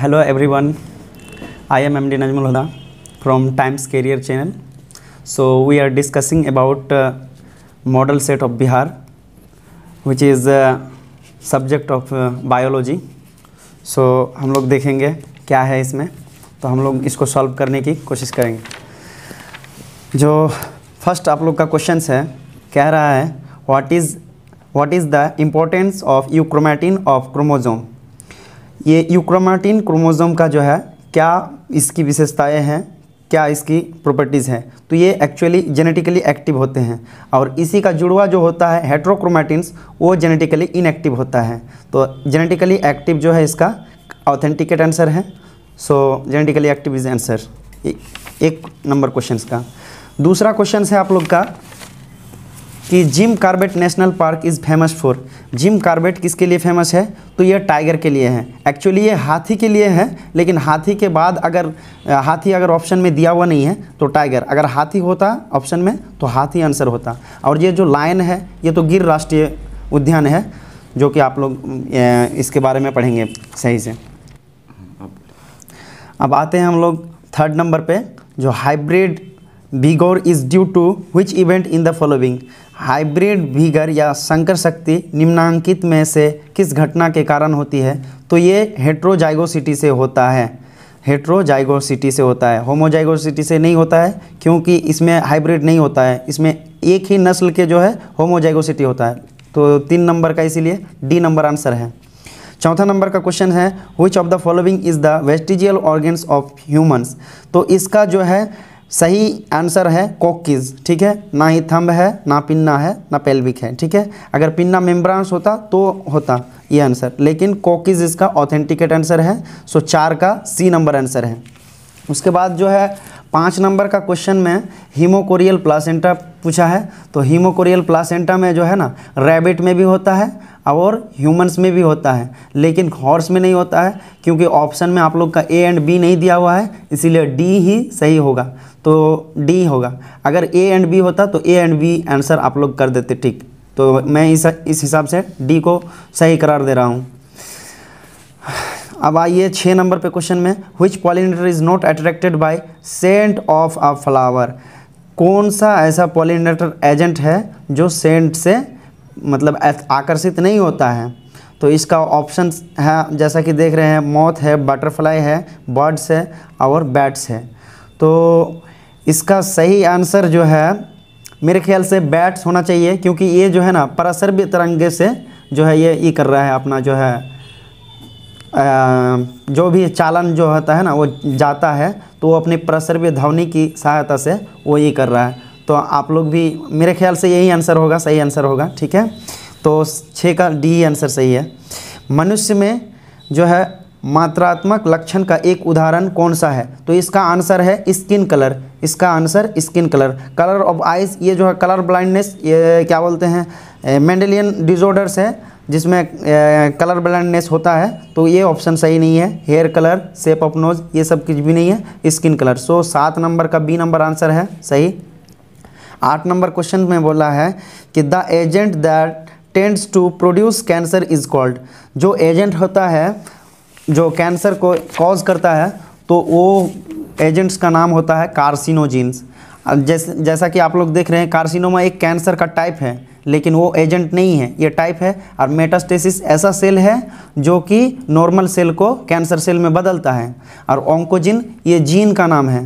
Hello everyone I am M D Najmul from Times career channel so we are discussing about model set of Bihar which is subject of biology so हम लोग देखेंगे क्या है इसमें तो हम लोग इसको सॉल्व करने की कोशिश करेंगे जो फर्स्ट आप लोग का क्वेश्चन है कह रहा है what is what is the importance of euchromatin of chromosome ये यूक्रोमैटिन क्रोमोज़ोम का जो है क्या इसकी विशेषताएं हैं क्या इसकी प्रॉपर्टीज़ हैं तो ये एक्चुअली जेनेटिकली एक्टिव होते हैं और इसी का जुड़वा जो होता है हेट्रोक्रोमेटिन्स वो जेनेटिकली इनएक्टिव होता है तो जेनेटिकली एक्टिव जो है इसका ऑथेंटिकेट आंसर है so genetically active is answer एक नंबर क्वेश्चन का दूसरा क्वेश्चन है आप लोग का कि Jim Corbett national park is famous for Jim Corbett किसके लिए फेमस है तो ये टाइगर के लिए है एक्चुअली ये हाथी के लिए है लेकिन हाथी के बाद अगर हाथी अगर ऑप्शन में दिया हुआ नहीं है तो टाइगर अगर हाथी होता ऑप्शन में तो हाथी आंसर होता और ये जो लायन है ये तो गिर राष्ट्रीय उद्यान है जो कि आप लोग इसके बारे में पढ़ेंगे सही से अब आते हैं हम लोग थर्ड नंबर पर जो hybrid vigour is due to which event in the following hybrid vigour या संकर शक्ति निम्नांकित में से किस घटना के कारण होती है तो ये हेट्रोजाइगोसिटी से होता है हेट्रोजाइगोसिटी से होता है होमोजाइगोसिटी से नहीं होता है क्योंकि इसमें हाइब्रिड नहीं होता है इसमें एक ही नस्ल के जो है होमोजाइगोसिटी होता है तो तीन नंबर का इसीलिए डी नंबर आंसर है चौथा नंबर का क्वेश्चन है which of the following is the vestigial organs of humans तो इसका जो है सही आंसर है कोकीज ठीक है ना ही थंब है ना पिन्ना है ना पेल्विक है ठीक है अगर पिन्ना मेम्ब्रांस होता तो होता ये आंसर लेकिन कोकीज इसका ऑथेंटिकेट आंसर है सो चार का सी नंबर आंसर है उसके बाद जो है पाँच नंबर का क्वेश्चन में हीमोकोरियल प्लासेंटा पूछा है तो हीमोकोरियल प्लासेंटा में जो है ना रैबिट में भी होता है और ह्यूमंस में भी होता है लेकिन हॉर्स में नहीं होता है क्योंकि ऑप्शन में आप लोग का ए एंड बी नहीं दिया हुआ है इसीलिए डी ही सही होगा तो डी होगा अगर ए एंड बी होता तो ए एंड बी आंसर आप लोग कर देते ठीक तो मैं इस इस हिसाब से डी को सही करार दे रहा हूँ अब आइए छः नंबर पे क्वेश्चन में which pollinator is not attracted by scent of a flower कौन सा ऐसा पॉलिनेटर एजेंट है जो सेंट से मतलब आकर्षित नहीं होता है तो इसका ऑप्शन है जैसा कि देख रहे हैं मौत है बटरफ्लाई है बर्ड्स है और बैट्स है तो इसका सही आंसर जो है मेरे ख्याल से बैट्स होना चाहिए क्योंकि ये जो है ना परासर्भ तरंगे से जो है ये ये कर रहा है अपना जो है आ, जो भी चालन जो होता है ना वो जाता है तो वो अपनी प्रसर्व्य ध्वनि की सहायता से वो ये कर रहा है तो आप लोग भी मेरे ख्याल से यही आंसर होगा सही आंसर होगा ठीक है तो छः का डी आंसर सही है मनुष्य में जो है मात्रात्मक लक्षण का एक उदाहरण कौन सा है तो इसका आंसर है स्किन कलर इसका answer skin colour colour of eyes ये जो है कलर ब्लाइंडनेस ये क्या बोलते हैं मेंडेलियन डिजॉर्डर्स है जिसमें कलर ब्लाइंडनेस होता है तो ये ऑप्शन सही नहीं है hair colour shape of nose ये सब कुछ भी नहीं है स्किन कलर सो सात नंबर का बी नंबर आंसर है सही आठ नंबर क्वेश्चन में बोला है कि the agent that tends to produce cancer is called जो एजेंट होता है जो कैंसर को कॉज करता है तो वो एजेंट्स का नाम होता है कार्सिनोजीन्स जैसे जैसा कि आप लोग देख रहे हैं कार्सिनोमा एक कैंसर का टाइप है लेकिन वो एजेंट नहीं है ये टाइप है और मेटास्टेसिस ऐसा सेल है जो कि नॉर्मल सेल को कैंसर सेल में बदलता है और ओंकोजिन ये जीन का नाम है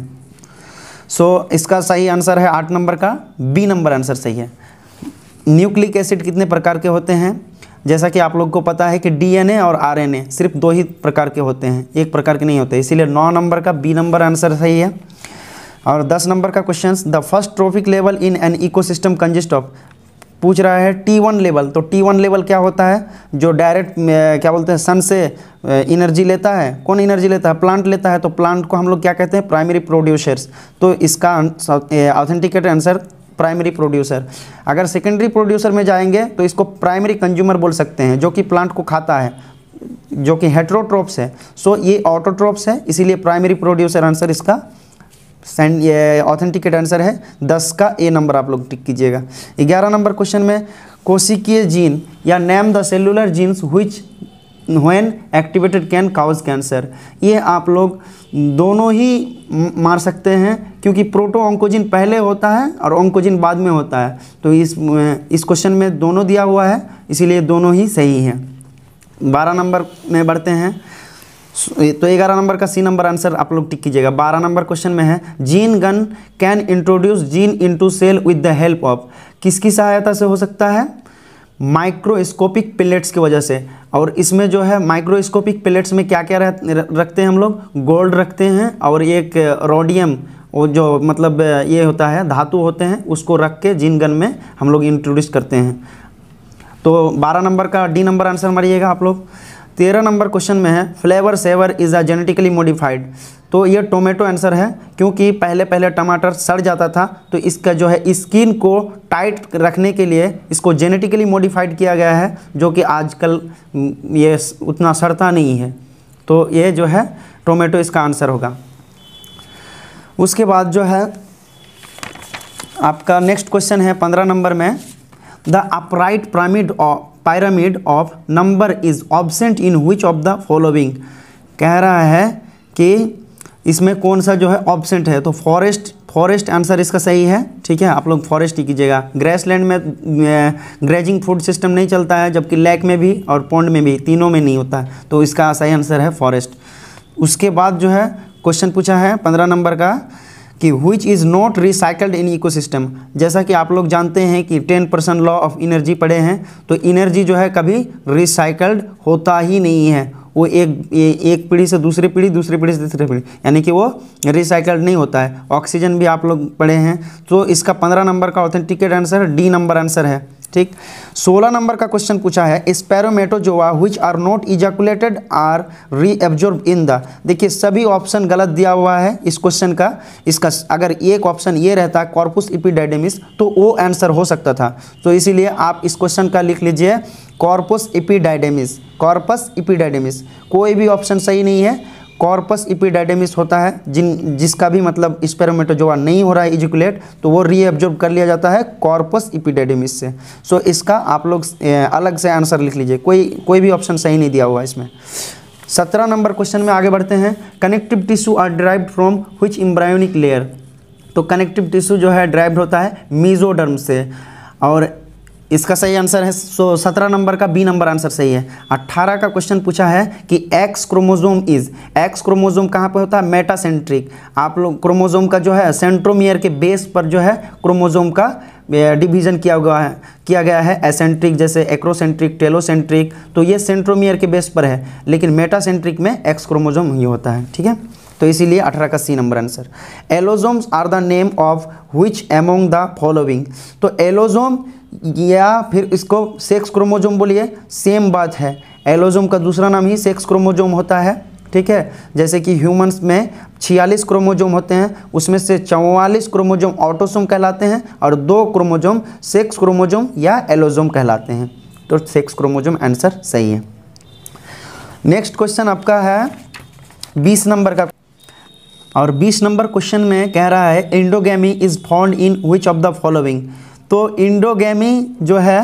सो so, इसका सही आंसर है आठ नंबर का बी नंबर आंसर सही है न्यूक्लिक एसिड कितने प्रकार के होते हैं जैसा कि आप लोग को पता है कि डीएनए और आरएनए सिर्फ दो ही प्रकार के होते हैं एक प्रकार के नहीं होते इसीलिए नौ नंबर का बी नंबर आंसर सही है और दस नंबर का question the first trophic level in an system consist of पूछ रहा है टी वन लेवल तो टी वन लेवल क्या होता है जो डायरेक्ट क्या बोलते हैं सन से एनर्जी लेता है कौन एनर्जी लेता है प्लांट लेता है तो प्लांट को हम लोग क्या कहते हैं प्राइमरी प्रोड्यूसर्स तो इसका ऑथेंटिकेट आंसर प्राइमरी प्रोड्यूसर अगर सेकेंडरी प्रोड्यूसर में जाएंगे तो इसको प्राइमरी कंज्यूमर बोल सकते हैं जो कि प्लांट को खाता है जो कि हेट्रोट्रोप्स है सो ये ऑटोट्रोप्स है इसीलिए प्राइमरी प्रोड्यूसर आंसर इसका सेंड ये ऑथेंटिकेट आंसर है दस का ए नंबर आप लोग टिक कीजिएगा ग्यारह नंबर क्वेश्चन में कोशिकीय जीन या name the cellular genes which when activated can cause cancer ये आप लोग दोनों ही मार सकते हैं क्योंकि प्रोटो ऑंकोजिन पहले होता है और ऑंकोजिन बाद में होता है तो इस इस क्वेश्चन में दोनों दिया हुआ है इसीलिए दोनों ही सही हैं बारह नंबर में बढ़ते हैं तो ग्यारह नंबर का सी नंबर आंसर आप लोग टिक कीजिएगा बारह नंबर क्वेश्चन में है gene gun can introduce gene into cell with the help of किसकी सहायता से हो सकता है माइक्रोस्कोपिक प्लेट्स की वजह से और इसमें जो है माइक्रोस्कोपिक प्लेट्स में क्या क्या रह, रखते हैं हम लोग गोल्ड रखते हैं और एक रोडियम वो जो मतलब ये होता है धातु होते हैं उसको रख के जिन गन में हम लोग इंट्रोड्यूस करते हैं तो बारह नंबर का डी नंबर आंसर मारिएगा आप लोग तेरह नंबर क्वेश्चन में है Flavr Savr is a genetically modified तो ये टोमेटो आंसर है क्योंकि पहले पहले टमाटर सड़ जाता था तो इसका जो है स्किन को टाइट रखने के लिए इसको जेनेटिकली मॉडिफाइड किया गया है जो कि आजकल ये उतना सड़ता नहीं है तो ये जो है टोमेटो इसका आंसर होगा उसके बाद जो है आपका नेक्स्ट क्वेश्चन है पंद्रह नंबर में the upright pyramid of of number is absent in in of the the कह रहा है कि इसमें कौन सा जो है ऑब्सेंट है तो फॉरेस्ट फॉरेस्ट आंसर इसका सही है ठीक है आप लोग फॉरेस्ट ही कीजिएगा ग्रेसलैंड में ग्रेजिंग फूड सिस्टम नहीं चलता है जबकि लेक में भी और पौंड में भी तीनों में नहीं होता है तो इसका सही आंसर है फॉरेस्ट उसके बाद जो है क्वेश्चन पूछा है पंद्रह नंबर का कि which is not recycled in ecosystem जैसा कि आप लोग जानते हैं कि ten percent law of energy पड़े हैं तो इनर्जी जो है कभी रिसाइकल्ड होता ही नहीं है वो एक ए, एक पीढ़ी से दूसरी पीढ़ी दूसरी पीढ़ी से तीसरी पीढ़ी यानी कि वो रिसाइकल्ड नहीं होता है ऑक्सीजन भी आप लोग पढ़े हैं तो इसका पंद्रह नंबर का authenticate answer D number answer है ठीक सोलह नंबर का क्वेश्चन पूछा है spermatozoa which are not ejaculated are reabsorb in the देखिए सभी ऑप्शन गलत दिया हुआ है इस क्वेश्चन का इसका अगर एक ऑप्शन ये रहता कॉर्पस इपिडाइडेमिस तो वो आंसर हो सकता था तो इसीलिए आप इस क्वेश्चन का लिख लीजिए कॉर्पस इपिडाइडेमिस कॉर्पस इपिडाइडेमिस कोई भी ऑप्शन सही नहीं है कॉर्पस इपिडाइडेमिस होता है जिन जिसका भी मतलब स्पेरोमेटोजोआ नहीं हो रहा है इजुकुलेट तो वो रीअब्जॉर्ब कर लिया जाता है कॉर्पस इपिडाइडेमिस से सो so, इसका आप लोग अलग से आंसर लिख लीजिए कोई कोई भी ऑप्शन सही नहीं दिया हुआ इसमें सत्रह नंबर क्वेश्चन में आगे बढ़ते हैं connective tissue are derive from which embryonic layer तो कनेक्टिव टिश्यू जो है ड्राइव होता है मीजोडर्म से और इसका सही आंसर है सो सत्रह नंबर का बी नंबर आंसर सही है अट्ठारह का क्वेश्चन पूछा है कि X chromosome is X chromosome कहाँ पे होता है मेटासेंट्रिक आप लोग क्रोमोजोम का जो है सेंट्रोमियर के बेस पर जो है क्रोमोजोम का डिवीजन किया हुआ है किया गया है एसेंट्रिक जैसे एक्रोसेंट्रिक टेलोसेंट्रिक तो ये सेंट्रोमियर के बेस पर है लेकिन मेटासेंट्रिक में एक्स क्रोमोजोम ही होता है ठीक है तो इसीलिए अठारह का C number answer allosomes are the name of which among the following तो एलोजोम या फिर इसको सेक्स क्रोमोजोम बोलिए सेम बात है एलोजोम का दूसरा नाम ही सेक्स क्रोमोजोम होता है ठीक है जैसे कि ह्यूमंस में छियालीस क्रोमोजोम होते हैं उसमें से 44 क्रोमोजोम ऑटोसोम कहलाते हैं और दो क्रोमोजोम सेक्स क्रोमोजोम या एलोजोम कहलाते हैं तो सेक्स क्रोमोजोम आंसर सही है नेक्स्ट क्वेश्चन आपका है बीस नंबर का और बीस नंबर क्वेश्चन में कह रहा है endogamy is found in which of the following तो इंडोगेमी जो है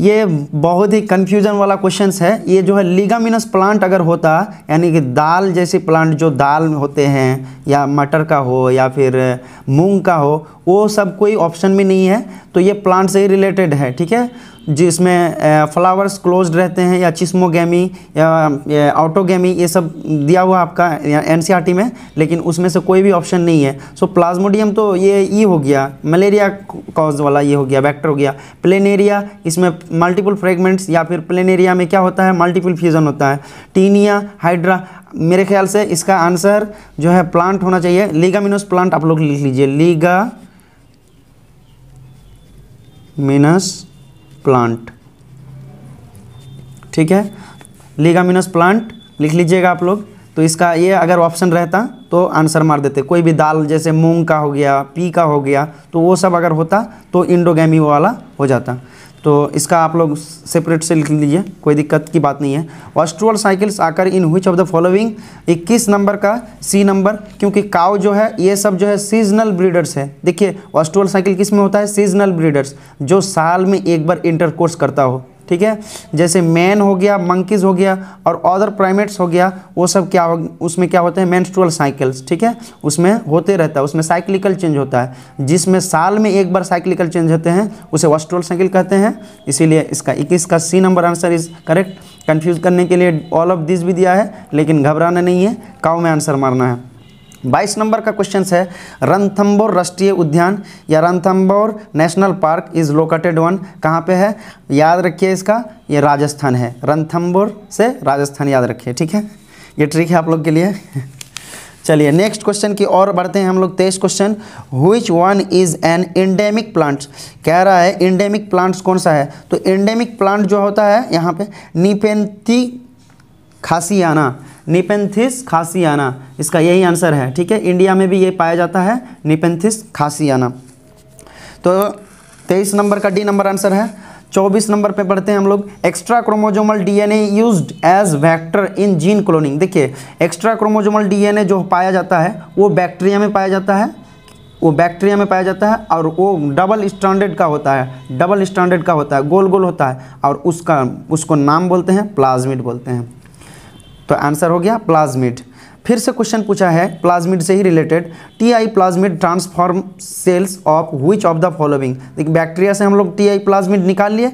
ये बहुत ही कन्फ्यूजन वाला क्वेश्चन है ये जो है लिगामिनस प्लांट अगर होता यानी कि दाल जैसे प्लांट जो दाल होते हैं या मटर का हो या फिर मूंग का हो वो सब कोई ऑप्शन में नहीं है तो ये प्लांट से ही रिलेटेड है ठीक है जिसमें फ्लावर्स क्लोज रहते हैं या चिस्मोगेमी या ऑटोगेमी ये सब दिया हुआ आपका एनसीईआरटी e में लेकिन उसमें से कोई भी ऑप्शन नहीं है सो प्लाज्मोडियम तो ये ई हो गया मलेरिया कॉज वाला ये हो गया बैक्टर हो गया प्लेन एरिया इसमें मल्टीपल फ्रेगमेंट्स या फिर प्लेन एरिया में क्या होता है मल्टीपल फ्यूज़न होता है टीनिया हाइड्रा मेरे ख्याल से इसका आंसर जो है प्लांट होना चाहिए लीगामिनस प्लांट आप लोग लिख लीजिए लीगा मिनस प्लांट ठीक है लिगामिनस प्लांट लिख लीजिएगा आप लोग तो इसका ये अगर ऑप्शन रहता तो आंसर मार देते कोई भी दाल जैसे मूंग का हो गया पी का हो गया तो वो सब अगर होता तो इंडोगैमी वाला हो जाता तो इसका आप लोग सेपरेट से लिख लीजिए कोई दिक्कत की बात नहीं है oestrous cycles occur in which of the following इक्कीस नंबर का सी नंबर क्योंकि काव जो है ये सब जो है सीजनल ब्रीडर्स है देखिए ऑस्ट्रोल साइकिल किस में होता है सीजनल ब्रीडर्स जो साल में एक बार इंटरकोर्स करता हो ठीक है जैसे मैन हो गया मंकीज हो गया और अदर प्राइमेट्स हो गया वो सब क्या हो उसमें क्या होते हैं मैंस्ट्रुअल साइकिल्स ठीक है उसमें होते रहता है उसमें साइक्लिकल चेंज होता है जिसमें साल में एक बार साइक्लिकल चेंज होते हैं उसे वस्ट्रोल साइकिल कहते हैं इसीलिए इसका इक्कीस का C number answer is correct confuse करने के लिए ऑल ऑफ दिस भी दिया है लेकिन घबराना नहीं है काउ में आंसर मारना है बाईस नंबर का क्वेश्चन है रणथम्बोर राष्ट्रीय उद्यान या Ranthambore national park is located वन कहाँ पे है याद रखिए इसका ये राजस्थान है रणथम्बोर से राजस्थान याद रखिए ठीक है ये ट्रिक है आप लोग के लिए चलिए नेक्स्ट क्वेश्चन की ओर बढ़ते हैं हम लोग तेईस question which one is an endemic plant कह रहा है इंडेमिक प्लांट्स कौन सा है तो इंडेमिक प्लांट जो होता है यहाँ पे निपेंथी खासियाना निपेंथिस खासियाना इसका यही आंसर है ठीक है इंडिया में भी ये पाया जाता है निपेंथिस खासियाना तो तेईस नंबर का डी नंबर आंसर है चौबीस नंबर पे पढ़ते हैं हम लोग extra chromosomal DNA used as vector in gene cloning देखिए एक्स्ट्रा क्रोमोजोमल डीएनए जो पाया जाता है वो बैक्टीरिया में पाया जाता है वो बैक्टीरिया में पाया जाता है और वो डबल स्टैंडर्ड का होता है डबल स्टैंडर्ड का होता है गोल गोल होता है और उसका उसको नाम बोलते हैं प्लाज्मिड बोलते हैं तो आंसर हो गया प्लाज्मिड फिर से क्वेश्चन पूछा है प्लाज्मिड से ही related T I plasmid transform cells of which of the following देखिए बैक्टीरिया से हम लोग टी आई प्लाज्मिड निकाल लिए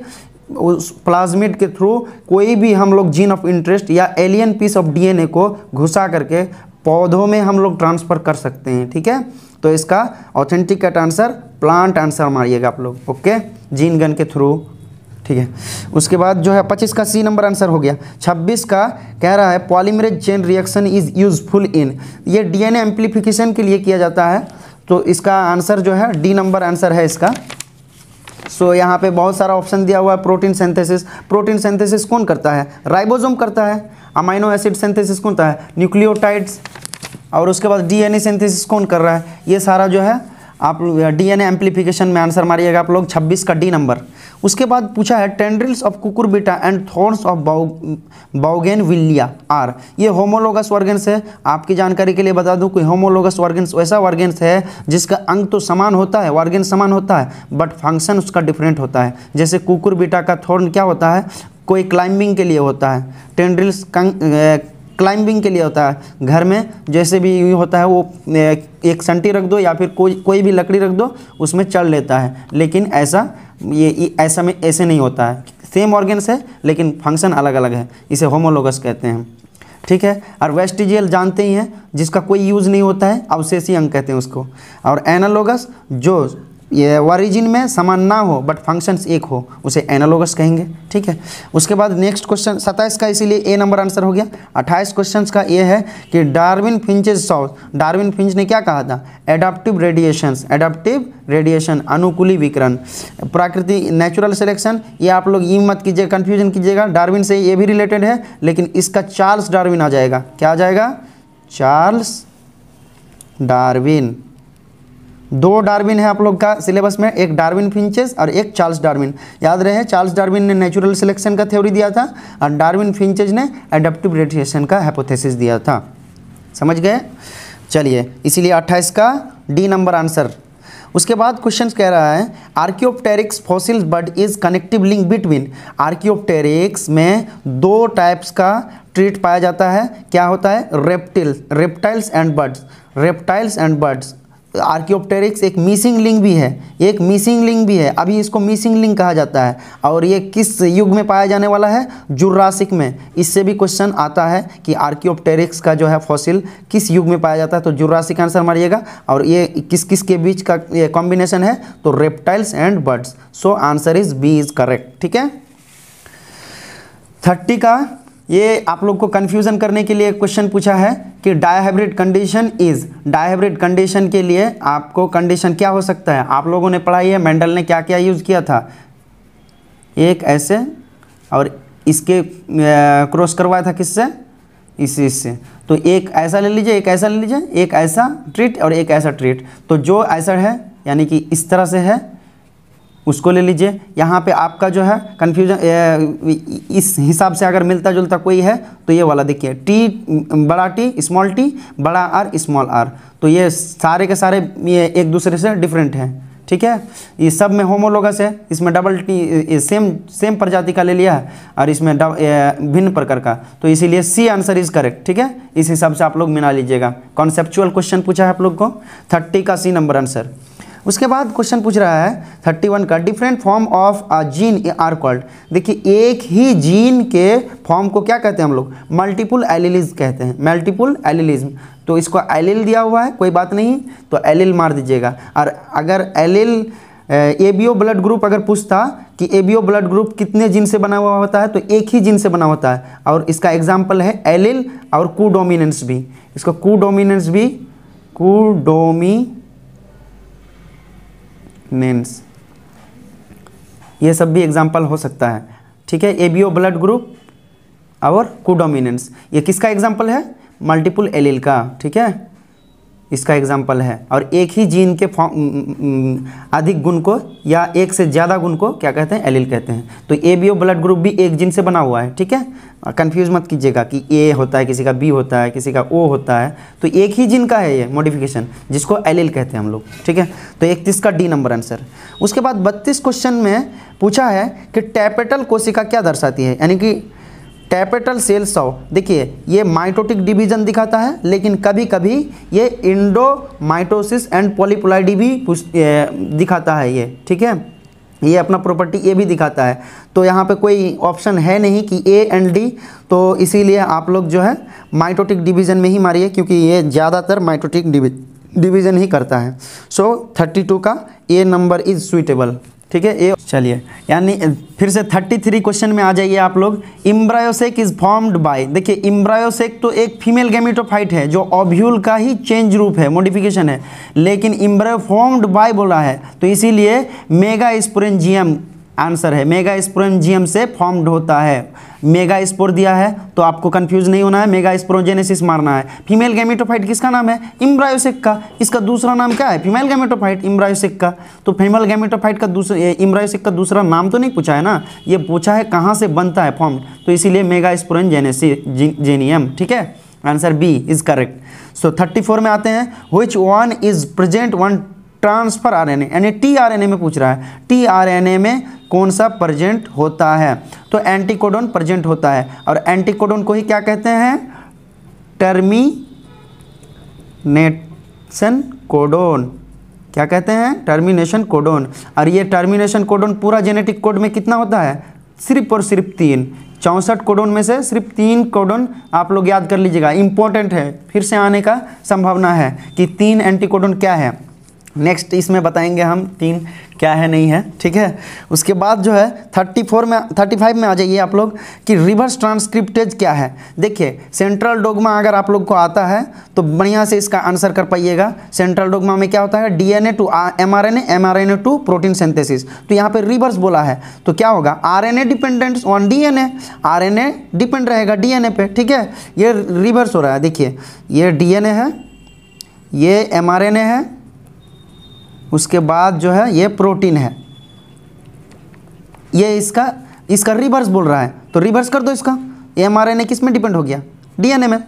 उस प्लाज्मिड के थ्रू कोई भी हम लोग जीन ऑफ इंटरेस्ट या एलियन पीस ऑफ डीएनए को घुसा करके पौधों में हम लोग ट्रांसफ़र कर सकते हैं ठीक है तो इसका ऑथेंटिक आंसर प्लांट आंसर मारिएगा आप लोग ओके जीन गन के थ्रू ठीक है उसके बाद जो है पच्चीस का सी नंबर आंसर हो गया छब्बीस का कह रहा है polymerase chain reaction is useful in ये डीएनए एम्प्लीफिकेशन के लिए किया जाता है तो इसका आंसर जो है डी नंबर आंसर है इसका सो so, यहाँ पे बहुत सारा ऑप्शन दिया हुआ है प्रोटीन सेंथेसिस प्रोटीन सेंथेसिस कौन करता है राइबोसोम करता है अमाइनो एसिड सेंथेसिस कौन करता है न्यूक्लियोटाइड्स और उसके बाद डीएनए सेंथेसिस कौन कर रहा है ये सारा जो है आप डीएनए एम्प्लीफिकेशन में आंसर मारिएगा आप लोग 26 का डी नंबर उसके बाद पूछा है tendrils of cucurbita and thorns of bougainvillea are ये होमोलोगस वर्गेंस है आपकी जानकारी के लिए बता दूं कि होमोलोगस वर्गेंस वैसा वर्गेंस है जिसका अंग तो समान होता है वर्गेंस समान होता है बट फंक्शन उसका डिफरेंट होता है जैसे कुकुरबिटा का थॉर्न क्या होता है कोई क्लाइंबिंग के लिए होता है टेंड्रिल्स क्लाइंबिंग के लिए होता है घर में जैसे भी होता है वो एक सेंटी रख दो या फिर कोई कोई भी लकड़ी रख दो उसमें चढ़ लेता है लेकिन ऐसा ये ऐसा में ऐसे नहीं होता है सेम ऑर्गेन्स है लेकिन फंक्शन अलग अलग है इसे होमोलोगस कहते हैं ठीक है और वेस्टिजियल जानते ही हैं जिसका कोई यूज़ नहीं होता है अवशेषी अंग कहते हैं उसको और एनालोगस जो ये ओरिजिन में समान ना हो बट फंक्शंस एक हो उसे एनालोगस कहेंगे ठीक है उसके बाद नेक्स्ट क्वेश्चन सत्ताईस का इसीलिए ए नंबर आंसर हो गया अट्ठाईस क्वेश्चंस का ये है कि Darwin finches solve Darwin finch ने क्या कहा था एडाप्टिव रेडिएशन एडाप्टिव रेडिएशन अनुकूली विकरण प्राकृतिक नेचुरल सिलेक्शन ये आप लोग ये मत कीजिए कन्फ्यूजन कीजिएगा डार्विन से ये भी रिलेटेड है लेकिन इसका चार्ल्स डार्विन आ जाएगा क्या आ जाएगा चार्ल्स डार्विन दो डार्विन है आप लोग का सिलेबस में एक डार्विन फिंचेस और एक चार्ल्स डार्विन याद रहे चार्ल्स डार्विन ने नेचुरल सिलेक्शन का थ्योरी दिया था और डार्विन फिंचेज ने एडेप्टिव रेडिएशन का हैपोथेसिस दिया था समझ गए चलिए इसीलिए 28 का डी नंबर आंसर उसके बाद क्वेश्चन कह रहा है archaeopteryx fossil but is connective link between archaeopteryx में दो टाइप्स का ट्रीट पाया जाता है क्या होता है reptile reptiles and birds reptiles and birds archaeopteryx एक मिसिंग लिंग भी है एक मिसिंग लिंग भी है अभी इसको मिसिंग लिंग कहा जाता है और ये किस युग में पाया जाने वाला है जुर्रासिक में इससे भी क्वेश्चन आता है कि आर्कियोप्टेरिक्स का जो है फॉसिल किस युग में पाया जाता है तो जुर्रासिक आंसर मारिएगा और ये किस किस के बीच का ये कॉम्बिनेशन है तो reptiles and birds so answer is B is correct ठीक है थर्टी का ये आप लोग को कन्फ्यूज़न करने के लिए एक क्वेश्चन पूछा है कि dihybrid condition is dihybrid condition के लिए आपको कंडीशन क्या हो सकता है आप लोगों ने पढ़ाई है मेंडल ने क्या क्या यूज़ किया था एक ऐसे और इसके क्रॉस करवाया था किससे इसी इससे तो एक ऐसा ले लीजिए एक ऐसा ले लीजिए एक ऐसा ट्रीट और एक ऐसा ट्रीट तो जो ऐसा है यानी कि इस तरह से है उसको ले लीजिए यहाँ पे आपका जो है कन्फ्यूजन इस हिसाब से अगर मिलता जुलता कोई है तो ये वाला देखिए टी बड़ा टी स्मॉल टी बड़ा आर स्मॉल आर तो ये सारे के सारे ये एक दूसरे से डिफरेंट हैं ठीक है ये सब में होमोलोगस है इसमें डबल टी सेम सेम प्रजाति का ले लिया है और इसमें भिन्न प्रकार का तो इसीलिए सी आंसर इज करेक्ट ठीक है इस हिसाब से आप लोग मिला लीजिएगा कॉन्सेप्चुअल क्वेश्चन पूछा है आप लोग को थर्टी का सी नंबर आंसर उसके बाद क्वेश्चन पूछ रहा है थर्टी वन का different form of a gene are called देखिए एक ही जीन के फॉर्म को क्या कहते हैं हम लोग मल्टीपुल एलिलिज कहते हैं मल्टीपुल एलिलिज्म तो इसको एलिल दिया हुआ है कोई बात नहीं तो एलिल मार दीजिएगा और अगर allele A B O blood group अगर पूछता कि A B O blood group कितने जिन से बना हुआ होता है तो एक ही जिन से बना होता है और इसका एग्जाम्पल है एलिल और कू डोमिनेंस भी इसका कू डोमिनेंस भी कू डोमी मेंस ये सब भी एग्जाम्पल हो सकता है ठीक है A B O blood group और कोडोमिनेंस ये किसका एग्जाम्पल है मल्टीपल एलिल का ठीक है इसका एग्जाम्पल है और एक ही जीन के mm, mm, mm, अधिक गुण को या एक से ज़्यादा गुण को क्या कहते हैं एलिल कहते हैं तो A B O blood group भी एक जीन से बना हुआ है ठीक है कंफ्यूज मत कीजिएगा कि ए होता है किसी का बी होता है किसी का ओ होता है तो एक ही जीन का है ये मॉडिफिकेशन जिसको एलिल कहते हैं हम लोग ठीक है तो इकतीस का डी नंबर आंसर उसके बाद बत्तीस क्वेश्चन में पूछा है कि टैपेटल कोशिका क्या दर्शाती है यानी कि कैपिटल सेल्स ऑफ देखिए ये माइटोटिक डिवीजन दिखाता है लेकिन कभी कभी ये इंडो माइटोसिस एंड पॉलीप्लाइडी भी दिखाता है ये ठीक है ये अपना प्रॉपर्टी ए भी दिखाता है तो यहाँ पे कोई ऑप्शन है नहीं कि ए एंड डी तो इसीलिए आप लोग जो है माइटोटिक डिवीज़न में ही मारिए क्योंकि ये ज़्यादातर माइटोटिक डिवीजन ही करता है सो so, 32 का ए नंबर इज़ सुइटेबल ठीक है ये चलिए यानी फिर से 33 क्वेश्चन में आ जाइए आप लोग इम्ब्रायोसेक इज फॉर्म्ड बाय देखिए इम्ब्रायोसेक तो एक फीमेल गेमिटोफाइट है जो ऑब्यूल का ही चेंज रूप है मॉडिफिकेशन है लेकिन इम्ब्रायो फॉर्म्ड बाय बोला है तो इसीलिए मेगा स्पोरेंजियम आंसर है मेगा स्प्रोजियम से फॉर्म्ड होता है मेगा स्पोर दिया है तो आपको कंफ्यूज नहीं होना है मेगा स्प्रोजेनेसिस मारना है फीमेल गैमेटोफाइट किसका नाम है इम्ब्रायोसिक का इसका दूसरा नाम क्या है फीमेल गैमेटोफाइट इम्ब्रायोसिक का तो फीमेल गैमेटोफाइट का दूसरा इम्ब्रायोसिक का दूसरा नाम तो नहीं पूछा है ना ये पूछा है कहाँ से बनता है फॉर्म तो इसीलिए मेगा जेनियम ठीक है answer B is correct so thirty four में आते हैं which one is present one transfer RNA यानी टी आर में पूछ रहा है टी आर में कौन सा प्रजेंट होता है तो एंटीकोडोन प्रजेंट होता है और एंटीकोडोन को ही क्या कहते हैं टर्मीनेशन कोडोन क्या कहते हैं टर्मिनेशन कोडोन और ये टर्मिनेशन कोडोन पूरा जेनेटिक कोड में कितना होता है सिर्फ और सिर्फ तीन चौंसठ कोडोन में से सिर्फ तीन कोडोन आप लोग याद कर लीजिएगा इंपॉर्टेंट है फिर से आने का संभावना है कि तीन एंटीकोडोन क्या है नेक्स्ट इसमें बताएंगे हम तीन क्या है नहीं है ठीक है उसके बाद जो है 34 में 35 में आ जाइए आप लोग कि रिवर्स ट्रांसक्रिप्टेज क्या है देखिए सेंट्रल डोगमा अगर आप लोग को आता है तो बढ़िया से इसका आंसर कर पाइएगा सेंट्रल डोगमा में क्या होता है DNA to mRNA mRNA to protein synthesis तो यहाँ पे रिवर्स बोला है तो क्या होगा R dependent on D N depend रहेगा डीएनए एन ठीक है ये रिवर्स हो रहा है देखिए ये डी है ये एम है उसके बाद जो है ये प्रोटीन है ये इसका इसका रिवर्स बोल रहा है तो रिवर्स कर दो इसका एम आर एन ए किस में डिपेंड हो गया डीएनए में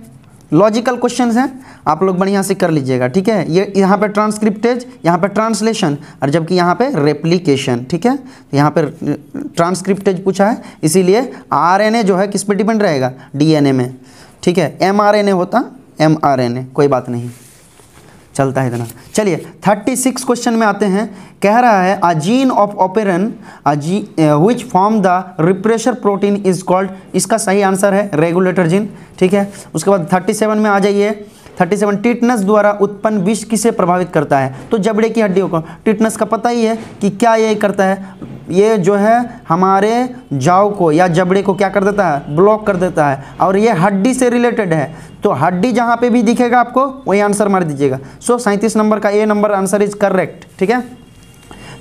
लॉजिकल क्वेश्चन हैं आप लोग बढ़िया से कर लीजिएगा ठीक है ये यहाँ पे ट्रांसक्रिप्टेज यहाँ पे ट्रांसलेशन और जबकि यहाँ पे रेप्लिकेशन ठीक है तो यहाँ पे ट्रांसक्रिप्टेज पूछा है इसीलिए आरएनए जो है किस पे डिपेंड रहेगा डीएनए में ठीक है एमआरएनए होता एमआरएनए कोई बात नहीं चलता है इतना चलिए थर्टी सिक्स क्वेश्चन में आते हैं कह रहा है अजीन ऑफ ऑपेरन अजी which form the repressor protein is called इसका सही आंसर है रेगुलेटर जीन ठीक है उसके बाद थर्टी सेवन में आ जाइए थर्टी सेवन टिटनस द्वारा उत्पन्न विष किसे प्रभावित करता है तो जबड़े की हड्डियों को टिटनस का पता ही है कि क्या ये करता है ये जो है हमारे जाव को या जबड़े को क्या कर देता है ब्लॉक कर देता है और ये हड्डी से रिलेटेड है तो हड्डी जहाँ पे भी दिखेगा आपको वही आंसर मार दीजिएगा सो सैंतीस नंबर का A number answer is correct ठीक है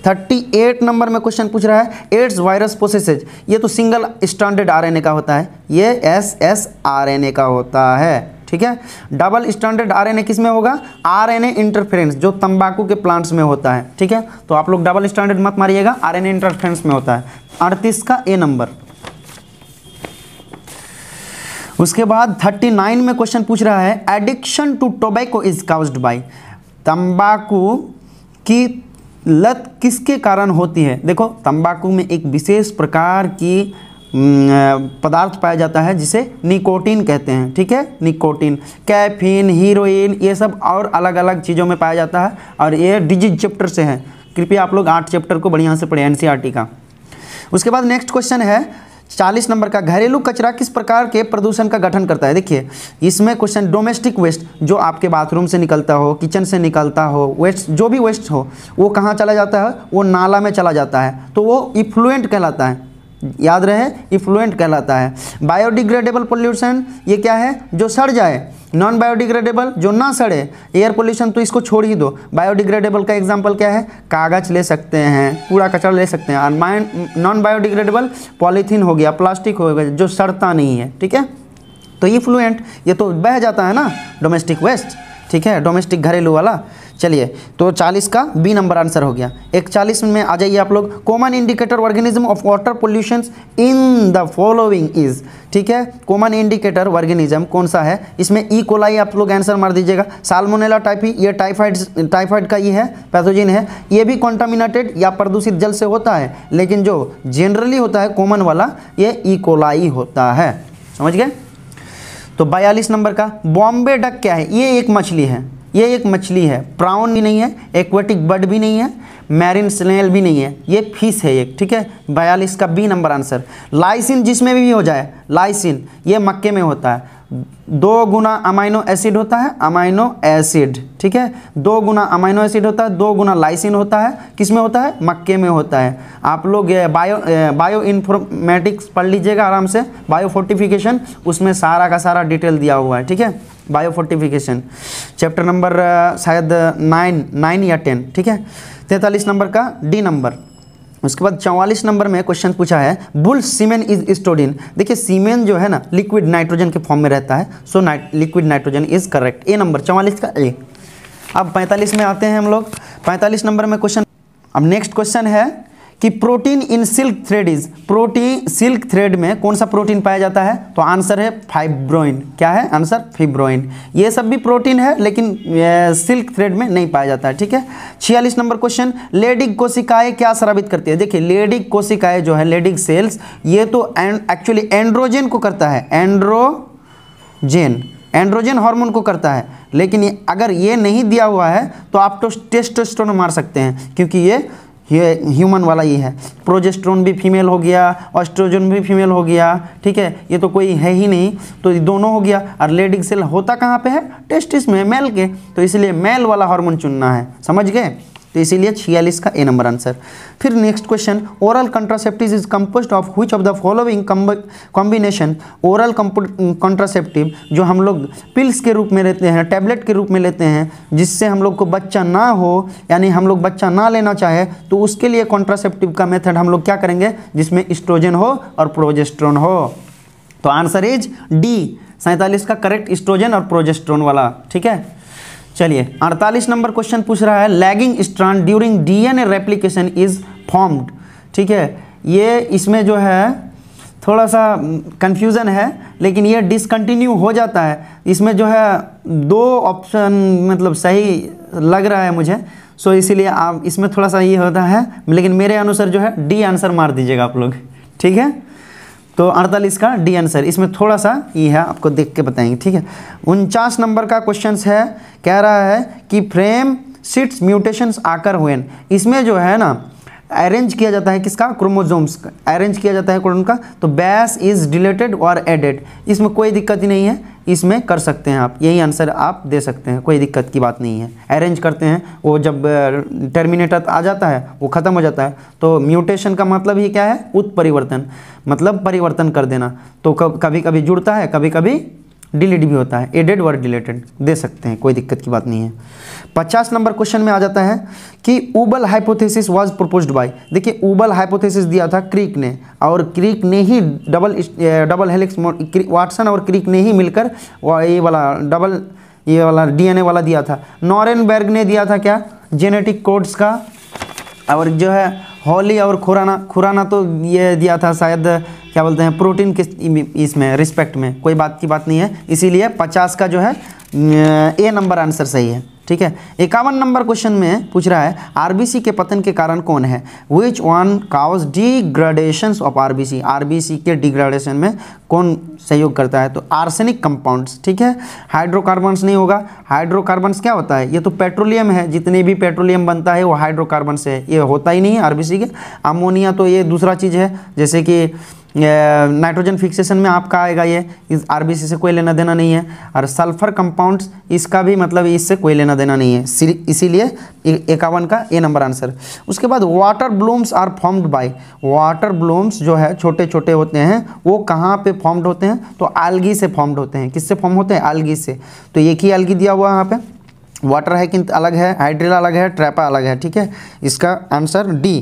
थर्टी एट नंबर में क्वेश्चन पूछ रहा है एड्स वायरस प्रोसेसेज ये तो सिंगल स्टैंडर्ड आरएनए का होता है ये एस एस आर का होता है ठीक है डबल स्टैंडर्ड आरएनए किस में होगा आरएनए इंटरफेरेंस जो तंबाकू के प्लांट्स में होता है ठीक है तो आप लोग डबल स्टैंडर्ड मत मारिएगा आरएनए इंटरफेरेंस में होता है अड़तीस का ए नंबर उसके बाद थर्टी नाइन में क्वेश्चन पूछ रहा है addiction to tobacco is caused by तंबाकू की लत किसके कारण होती है देखो तंबाकू में एक विशेष प्रकार की पदार्थ पाया जाता है जिसे निकोटीन कहते हैं ठीक है निकोटीन कैफीन हीरोइन ये सब और अलग अलग चीज़ों में पाया जाता है और ये डिजिट चैप्टर से है कृपया आप लोग आठ चैप्टर को बढ़िया से पढ़ें एन e का उसके बाद नेक्स्ट क्वेश्चन है चालीस नंबर का घरेलू कचरा किस प्रकार के प्रदूषण का गठन करता है देखिए इसमें क्वेश्चन डोमेस्टिक वेस्ट जो आपके बाथरूम से निकलता हो किचन से निकलता हो वेस्ट जो भी वेस्ट हो वो कहाँ चला जाता है वो नाला में चला जाता है तो वो इफ्लुएंट कहलाता है याद रहे इफ्लुएंट कहलाता है बायोडिग्रेडेबल पोल्यूशन ये क्या है जो सड़ जाए नॉन बायोडिग्रेडेबल जो ना सड़े एयर पोल्यूशन तो इसको छोड़ ही दो बायोडिग्रेडेबल का एग्जाम्पल क्या है कागज ले सकते हैं कूड़ा कचरा ले सकते हैं और नॉन बायोडिग्रेडेबल पॉलीथीन हो गया प्लास्टिक हो गया जो सड़ता नहीं है ठीक है तो ये फ्लुएंट ये तो बह जाता है ना डोमेस्टिक वेस्ट ठीक है डोमेस्टिक घरेलू वाला चलिए तो 40 का बी नंबर आंसर हो गया एक चालीस में आ जाइए आप लोग common indicator organism of water pollution in the following is ठीक है कॉमन इंडिकेटर ऑर्गेनिज्म कौन सा है इसमें ई e. कोलाई आप लोग आंसर मार दीजिएगा साल्मोनेला टाइपी e, ये टाइफाइड टाइफाइड का ये e है पैथोजिन है ये भी कॉन्टामिनेटेड या प्रदूषित जल से होता है लेकिन जो जनरली होता है कॉमन वाला ये ई कोलाई होता है समझ गए तो बयालीस नंबर का बॉम्बे डक क्या है ये एक मछली है ये एक मछली है प्राउन भी नहीं है एक्वेटिक बर्ड भी नहीं है मैरिन स्नेल भी नहीं है ये फिश है एक ठीक है बयालीस का बी नंबर आंसर लाइसिन जिसमें भी हो जाए लाइसिन ये मक्के में होता है दो गुना अमाइनो एसिड होता है अमाइनो एसिड ठीक है दो गुना अमाइनो एसिड होता है दो गुना लाइसिन होता है किस में होता है मक्के में होता है आप लोग बायो बायो इन्फॉर्मेटिक्स पढ़ लीजिएगा आराम से बायो फोर्टिफिकेशन उसमें सारा का सारा डिटेल दिया हुआ है ठीक है बायो फोर्टिफिकेशन चैप्टर नंबर शायद नाइन नाइन या टेन ठीक है तैंतालीस नंबर का डी नंबर उसके बाद चौवालीस नंबर में क्वेश्चन पूछा है bull semen is stored in देखिए सीमेन जो है ना लिक्विड नाइट्रोजन के फॉर्म में रहता है so night liquid nitrogen is correct A number चौवालीस का ए अब पैंतालीस में आते हैं हम लोग पैंतालीस नंबर में क्वेश्चन अब नेक्स्ट क्वेश्चन है कि protein in silk thread is protein silk thread में कौन सा प्रोटीन पाया जाता है तो आंसर है फाइब्रोइन क्या है आंसर फिब्रोइन ये सब भी प्रोटीन है लेकिन ए, सिल्क थ्रेड में नहीं पाया जाता है ठीक है छियालीस नंबर क्वेश्चन लेडिक कोशिकाएं क्या स्रावित करती है देखिए लेडिक कोशिकाएं जो है लेडिक सेल्स ये तो एक्चुअली एंड्रोजेन को करता है एंड्रोजेन एंड्रोजन हार्मोन को करता है लेकिन ये, अगर ये नहीं दिया हुआ है तो आप तो टेस्टोस्टेरोन मार सकते हैं क्योंकि ये ह्यूमन वाला ये है प्रोजेस्ट्रोन भी फीमेल हो गया ऑस्ट्रोजन भी फीमेल हो गया ठीक है ये तो कोई है ही नहीं तो ये दोनों हो गया और लेडिक सेल होता कहाँ पे है टेस्टिस में मेल के तो इसलिए मेल वाला हार्मोन चुनना है समझ गए तो इसीलिए छियालीस का ए नंबर आंसर फिर next question oral contraceptive is composed of which of the following combination oral contraceptive जो हम लोग पिल्स के रूप में लेते हैं टैबलेट के रूप में लेते हैं जिससे हम लोग को बच्चा ना हो यानी हम लोग बच्चा ना लेना चाहे तो उसके लिए कॉन्ट्रासेप्टिव का मेथड हम लोग क्या करेंगे जिसमें स्ट्रोजन हो और प्रोजेस्ट्रोन हो तो आंसर इज डी सैंतालीस का करेक्ट स्ट्रोजन और प्रोजेस्ट्रोन वाला ठीक है चलिए 48 नंबर क्वेश्चन पूछ रहा है lagging strand during DNA replication is formed ठीक है ये इसमें जो है थोड़ा सा कन्फ्यूज़न है लेकिन ये डिसकंटिन्यू हो जाता है इसमें जो है दो ऑप्शन मतलब सही लग रहा है मुझे सो so, इसीलिए आप इसमें थोड़ा सा ये होता है लेकिन मेरे अनुसार जो है डी आंसर मार दीजिएगा आप लोग ठीक है तो अड़तालीस का डी आंसर इसमें थोड़ा सा ये e है आपको देख के बताएंगे ठीक है उनचास नंबर का क्वेश्चन है कह रहा है कि फ्रेम सीट्स म्यूटेशंस आकर हुए इसमें जो है ना अरेंज किया जाता है किसका क्रोमोजोम्स का अरेंज किया जाता है क्रोन का तो बैस इज डिलेटेड और एडेड इसमें कोई दिक्कत ही नहीं है इसमें कर सकते हैं आप यही आंसर आप दे सकते हैं कोई दिक्कत की बात नहीं है अरेंज करते हैं वो जब टर्मिनेटर आ जाता है वो ख़त्म हो जाता है तो म्यूटेशन का मतलब ही क्या है उत्परिवर्तन मतलब परिवर्तन कर देना तो कभी कभी जुड़ता है कभी कभी डिलीट भी होता है एडेड वर्ड डिलेटेड दे सकते हैं कोई दिक्कत की बात नहीं है पचास नंबर क्वेश्चन में आ जाता है कि उबल हाइपोथेसिस वाज प्रपोज्ड बाय देखिए उबल हाइपोथेसिस दिया था क्रिक ने और क्रिक ने ही डबल डबल हेलिक्स वाटसन और क्रिक ने ही मिलकर ये वाला डबल ये वाला डीएनए वाला दिया था नॉरेनबर्ग ने दिया था क्या जेनेटिक कोड्स का और जो है हॉली और खुराना खुराना तो ये दिया था शायद क्या बोलते हैं प्रोटीन किस इसमें रिस्पेक्ट में कोई बात की बात नहीं है इसीलिए पचास का जो है ए नंबर आंसर सही है ठीक है इक्यावन नंबर क्वेश्चन में पूछ रहा है आरबीसी के पतन के कारण कौन है which one cause degradation of RBC RBC के डिग्रेडेशन में कौन सहयोग करता है तो आर्सेनिक कंपाउंड्स ठीक है हाइड्रोकार्बन्स नहीं होगा हाइड्रोकार्बन्स क्या होता है ये तो पेट्रोलियम है जितने भी पेट्रोलियम बनता है वो हाइड्रोकार्बन से है ये होता ही नहीं है आर के अमोनिया तो ये दूसरा चीज़ है जैसे कि नाइट्रोजन फिक्सेशन में आपका आएगा ये इस आर से कोई लेना देना नहीं है और सल्फर कंपाउंड्स इसका भी मतलब इससे कोई लेना देना नहीं है इसीलिए इक्यावन का ए नंबर आंसर उसके बाद water blooms are formed by water blooms जो है छोटे छोटे होते हैं वो कहाँ पे फॉर्म्ड होते हैं तो आलगी से फॉर्म्ड होते हैं किससे फॉर्म होते हैं आलगी से तो एक ही आलगी दिया हुआ है यहाँ पर वाटर है किंतु अलग है हाइड्रिल अलग है ट्रैपा अलग है ठीक है इसका आंसर डी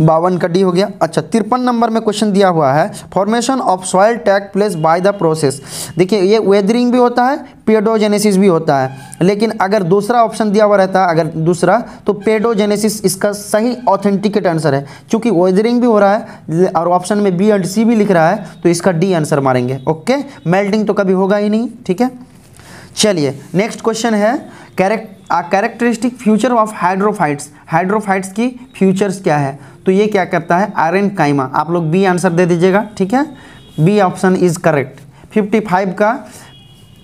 बावन का डी हो गया अच्छा तिरपन नंबर में क्वेश्चन दिया हुआ है formation of soil take place by the process देखिए ये वेदरिंग भी होता है पेडोजेनेसिस भी होता है लेकिन अगर दूसरा ऑप्शन दिया हुआ रहता है अगर दूसरा तो पेडोजेनेसिस इसका सही ऑथेंटिकेट आंसर है क्योंकि वेदरिंग भी हो रहा है और ऑप्शन में बी एंड सी भी लिख रहा है तो इसका डी आंसर मारेंगे ओके मेल्टिंग तो कभी होगा ही नहीं ठीक है चलिए नेक्स्ट क्वेश्चन है character characteristic feature of hydrophytes hydrophytes की फ्यूचर्स क्या है तो ये क्या करता है आयरन काइमा आप लोग बी आंसर दे दीजिएगा ठीक है बी ऑप्शन इज करेक्ट 55 का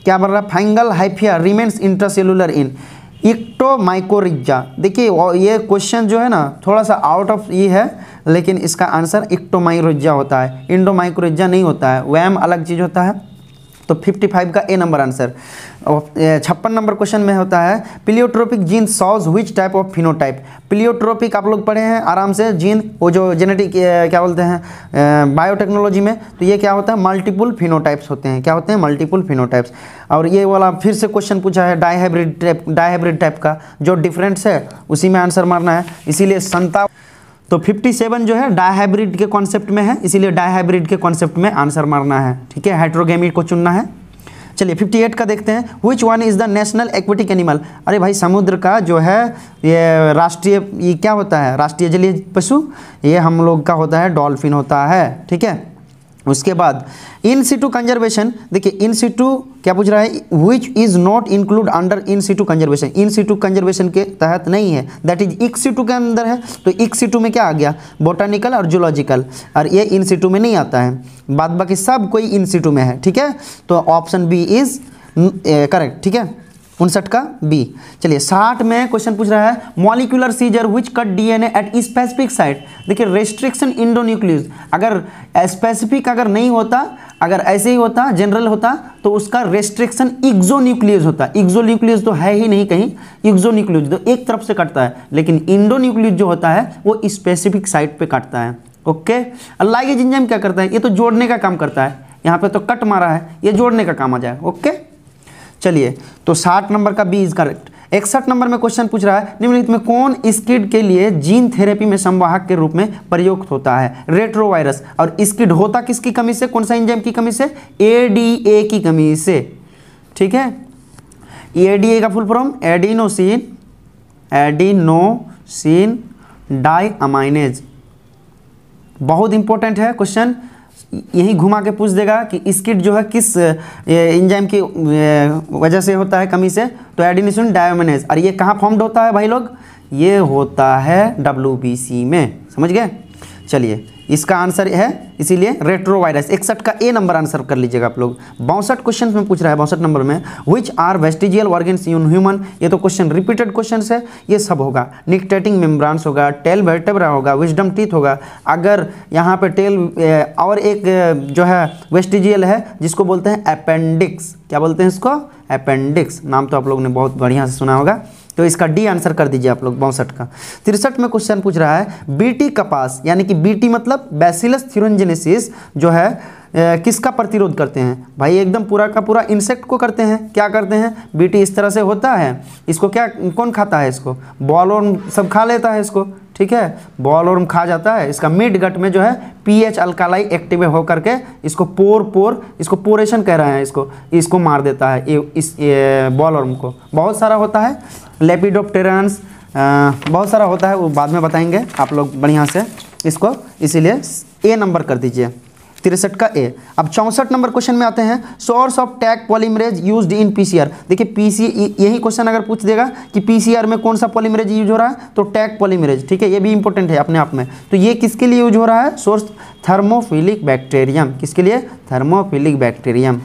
क्या बोल रहा है फाइंगल हाइफिया रिमेन्स इंट्रासेलुलर इन इक्टोमाइकोरिज्जा देखिए ये क्वेश्चन जो है ना थोड़ा सा आउट ऑफ ये e है लेकिन इसका आंसर इक्टोमाइरोज्जा होता है इंडोमाइक्रोज्जा नहीं होता है वैम अलग चीज़ होता है तो 55 का ए नंबर आंसर छप्पन नंबर क्वेश्चन में होता है pleiotropic gene shows which type of phenotype pleiotropic आप लोग पढ़े हैं आराम से जीन वो जो जेनेटिक क्या बोलते हैं बायोटेक्नोलॉजी में तो ये क्या होता है मल्टीपुल फिनोटाइप्स होते हैं क्या होते हैं मल्टीपुल फिनोटाइप्स और ये वाला फिर से क्वेश्चन पूछा है डाईहाइब्रिड टाइप डाईहाइब्रिड टाइप का जो डिफरेंस है उसी में आंसर मारना है इसीलिए संता तो 57 जो है डाईहाइब्रिड के कॉन्सेप्ट में है इसीलिए डाईहाइब्रिड के कॉन्सेप्ट में आंसर मारना है ठीक है हाइड्रोगेमी को चुनना है चलिए 58 का देखते हैं which one is the national aquatic animal अरे भाई समुद्र का जो है ये राष्ट्रीय ये क्या होता है राष्ट्रीय जलीय पशु ये हम लोग का होता है डॉल्फिन होता है ठीक है उसके बाद इन सीटू कंजर्वेशन देखिए इन सीटू क्या पूछ रहा है which is not include under in situ conservation in situ conservation के तहत नहीं है दैट इज इक सीटू के अंदर है तो इक सीटू में क्या आ गया बोटानिकल और जूलॉजिकल और ये इन सीटू में नहीं आता है बाद बाकी सब कोई इन सीटू में है ठीक है तो ऑप्शन बी इज करेक्ट ठीक है उनसठ का बी चलिए साठ में क्वेश्चन पूछ रहा है molecular scissor which cut DNA at specific site देखिए रेस्ट्रिक्शन इंडोन्यूक्लियस अगर स्पेसिफिक अगर नहीं होता अगर ऐसे ही होता जनरल होता तो उसका रेस्ट्रिक्शन इग्जोन्यूक्लियस होता इग्जोन्यूक्लियस तो है ही नहीं कहीं इग्जोन्यूक्लियस तो एक तरफ से कटता है लेकिन इंडोन्यूक्लियस जो होता है वो स्पेसिफिक साइट पर काटता है ओके अल्लाह के जिंजाम क्या करता है ये तो जोड़ने का काम करता है यहाँ पे तो कट मारा है ये जोड़ने का काम आ जाए ओके चलिए तो साठ नंबर का बी इज करेक्ट इकसठ नंबर में क्वेश्चन पूछ रहा है निम्नलिखित में कौन स्किड के लिए जीन थेरेपी में संवाहक के रूप में प्रयुक्त होता है रेट्रोवायरस और स्किड होता किसकी कमी से कौन सा इंजेम की कमी से ए की कमी से ठीक है ए का full form adenosine adenosine deaminase बहुत इंपॉर्टेंट है क्वेश्चन यही घुमा के पूछ देगा कि स्किट जो है किस इंजाइम की वजह से होता है कमी से तो एडिनेशन डायमेज और ये कहाँ फॉर्म्ड होता है भाई लोग ये होता है डब्ल्यू में समझ गए चलिए इसका आंसर है इसीलिए रेट्रोवायरस इकसठ का ए नंबर आंसर कर लीजिएगा आप लोग बासठ क्वेश्चन में पूछ रहा है बासठ नंबर में which are vestigial organs in human ये तो क्वेश्चन रिपीटेड क्वेश्चन है ये सब होगा निकटेटिंग मेम्ब्रांस होगा टेल वेटेबरा होगा विजडम टीथ होगा अगर यहाँ पर टेल और एक जो है वेस्टिजियल है जिसको बोलते हैं अपेंडिक्स क्या बोलते हैं इसको अपेंडिक्स नाम तो आप लोग ने बहुत बढ़िया से सुना होगा तो इसका डी आंसर कर दीजिए आप लोग बौसठ का तिरसठ में क्वेश्चन पूछ रहा है बीटी कपास यानी कि बीटी मतलब बैसिलस थ्यूरनजेनेसिस जो है ए, किसका प्रतिरोध करते हैं भाई एकदम पूरा का पूरा इंसेक्ट को करते हैं क्या करते हैं बीटी इस तरह से होता है इसको क्या कौन खाता है इसको बॉल और सब खा लेता है इसको ठीक है बॉल और खा जाता है इसका मिड गट में जो है पीएच अल्कालाई एक्टिव होकर के इसको पोर पोर इसको पोरेशन कह रहे हैं इसको इसको मार देता है इस बॉल और को बहुत सारा होता है लेपिडोप्टेरन्स बहुत सारा होता है वो बाद में बताएंगे आप लोग बढ़िया से इसको इसीलिए ए नंबर कर दीजिए तिरसठ का ए अब चौंसठ नंबर क्वेश्चन में आते हैं source of Taq polymerase used in PCR देखिए पीसी यही क्वेश्चन अगर पूछ देगा कि पीसीआर में कौन सा पॉलीमरेज यूज हो रहा है तो टैग पॉलीमरेज ठीक है ये भी इंपॉर्टेंट है अपने आप में तो ये किसके लिए यूज हो रहा है सोर्स थर्मोफिलिक बैक्टेरियम किसके लिए थर्मोफिलिक बैक्टेरियम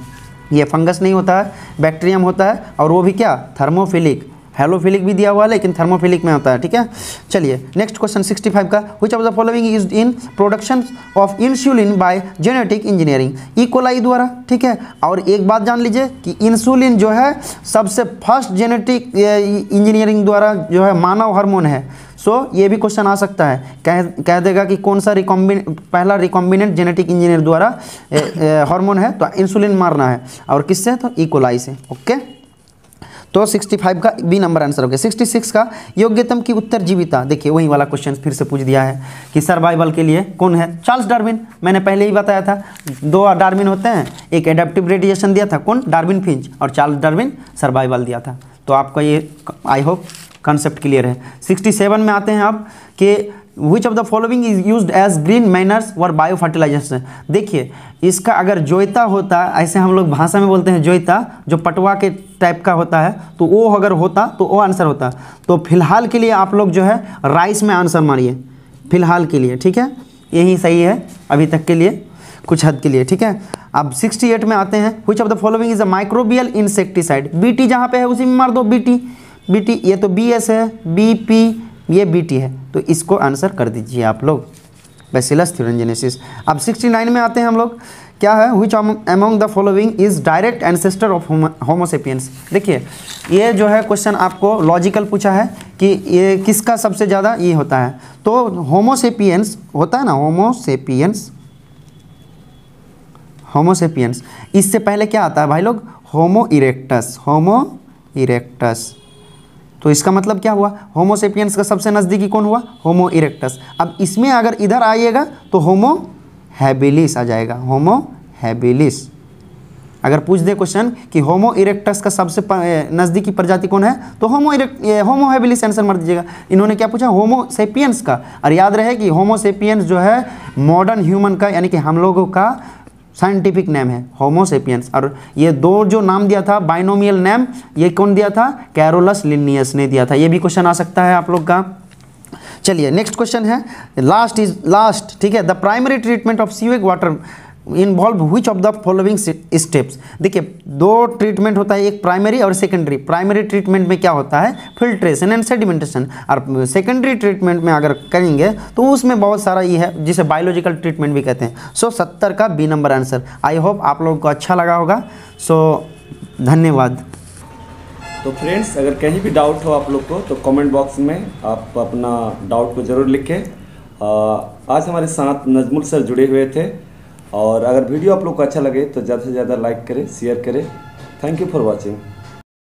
ये फंगस नहीं होता है बैक्टेरियम होता है और वो भी क्या थर्मोफिलिक हेलोफिलिक भी दिया हुआ है लेकिन थर्मोफिलिक में होता है ठीक है चलिए नेक्स्ट क्वेश्चन 65 का which of the following is in production of insulin by genetic engineering E coli द्वारा ठीक है और एक बात जान लीजिए कि इंसुलिन जो है सबसे फर्स्ट जेनेटिक इंजीनियरिंग द्वारा जो है मानव हार्मोन है सो so, ये भी क्वेश्चन आ सकता है कह कह देगा कि कौन सा रिकॉम्बिन पहला रिकॉम्बिनेंट जेनेटिक इंजीनियर द्वारा हार्मोन है तो इंसुलिन मारना है और किससे तो इकोलाई से ओके okay? तो 65 का बी नंबर आंसर हो गया 66 का योग्यतम की उत्तर जीविता देखिए वही वाला क्वेश्चन फिर से पूछ दिया है कि सर्वाइवल के लिए कौन है चार्ल्स डार्विन मैंने पहले ही बताया था दो डार्विन होते हैं एक एडेप्टिव रेडिएशन दिया था कौन डार्विन फिंच और चार्ल्स डार्विन सर्वाइवल दिया था तो आपका ये आई होप कॉन्सेप्ट क्लियर है 67 में आते हैं आप कि which of the following is use as green manures और बायो फर्टिलाइजर्स देखिए इसका अगर जोयता होता ऐसे हम लोग भाषा में बोलते हैं जोयता जो पटवा के टाइप का होता है तो वो अगर होता तो वो आंसर होता तो फिलहाल के लिए आप लोग जो है राइस में आंसर मारिए फिलहाल के लिए ठीक है यही सही है अभी तक के लिए कुछ हद के लिए ठीक है अब 68 में आते हैं which of the following is a microbial insecticide T जहाँ पे है उसी में मार दो बी टी ये तो बी एस है बी पी ये बी टी है तो इसको आंसर कर दीजिए आप लोग बेसिलस थ्यूरंजेनेसिस अब सिक्सटी नाइन में आते हैं हम लोग क्या है which among the following is direct ancestor of Homo sapiens देखिए ये जो है क्वेश्चन आपको लॉजिकल पूछा है कि ये किसका सबसे ज़्यादा ये होता है तो होमोसेपियंस होता है ना होमोसेपियंस होमोसेपियंस इससे पहले क्या आता है भाई लोग होमो इरेक्टस होमो इरेक्टस तो इसका मतलब क्या हुआ होमोसेपियंस का सबसे नज़दीकी कौन हुआ होमो इरेक्टस अब इसमें अगर इधर आइएगा तो होमो हैबिलिस आ जाएगा होमो हैबिलिस अगर पूछ दे क्वेश्चन कि होमो इरेक्टस का सबसे नज़दीकी प्रजाति कौन है तो Homo erect Homo habilis answer मर दीजिएगा इन्होंने क्या पूछा होमो सेपियंस का और याद रहे कि होमो सेपियंस जो है मॉडर्न ह्यूमन का यानी कि हम लोगों का साइंटिफिक नेम है होमोसेपियंस और ये दो जो नाम दिया था बाइनोमियल नेम ये कौन दिया था कैरोलस लिनियस ने दिया था ये भी क्वेश्चन आ सकता है आप लोग का चलिए नेक्स्ट क्वेश्चन है लास्ट इज लास्ट ठीक है the primary treatment of sewage water involve which of the following steps देखिए दो ट्रीटमेंट होता है एक प्राइमरी और सेकेंडरी प्राइमरी ट्रीटमेंट में क्या होता है फिल्ट्रेशन एंड सेडिमेंटेशन और सेकेंडरी ट्रीटमेंट में अगर करेंगे तो उसमें बहुत सारा ये है जिसे बायोलॉजिकल ट्रीटमेंट भी कहते हैं सो सत्तर का B number answer I hope आप लोगों को अच्छा लगा होगा सो धन्यवाद तो फ्रेंड्स अगर कहीं भी डाउट हो आप लोग को तो कमेंट बॉक्स में आप अपना डाउट को ज़रूर लिखें आज हमारे साथ नजमुल सर जुड़े हुए थे और अगर वीडियो आप लोग को अच्छा लगे तो ज़्यादा से ज़्यादा लाइक करें शेयर करें थैंक यू फॉर वॉचिंग